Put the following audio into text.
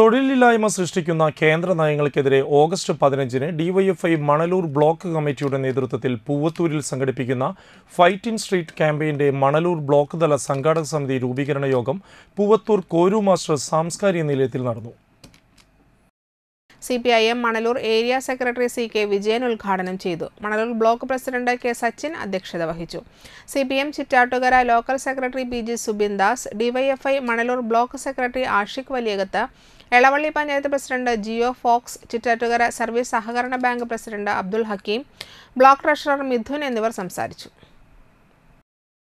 തൊഴിലില്ലായ്മ സൃഷ്ടിക്കുന്ന കേന്ദ്ര നയങ്ങൾക്കെതിരെ ഓഗസ്റ്റ് പതിനഞ്ചിന് ഡിവൈഎഫ്ഐ മണലൂർ ബ്ലോക്ക് കമ്മിറ്റിയുടെ നേതൃത്വത്തിൽ പൂവത്തൂരിൽ സംഘടിപ്പിക്കുന്ന ഫൈറ്റിംഗ് സ്ട്രീറ്റ് ക്യാമ്പയിന്റെ മണലൂർ ബ്ലോക്ക് തല സംഘാടക സമിതി രൂപീകരണ യോഗം പൂവത്തൂർ കോരുമാസ്റ്റർ മാസ്റ്റർ സാംസ്കാരിക നിലയത്തിൽ നടന്നു C P I M Manalur area secretary C K Vijayan ഉദ്ഘാടനം ചെയ്തു Manalur block president K Sachin അധ്യക്ഷത വഹിച്ചു C P M Chittattukara local secretary P G Subindas DYFI Manalur block secretary Ashiq Valiyakath Elavally panchayat president Jio Fox Chittattukara service സഹകരണ bank president Abdul Hakeem block treasurer Mithun എന്നിവർ സംസാരിച്ചു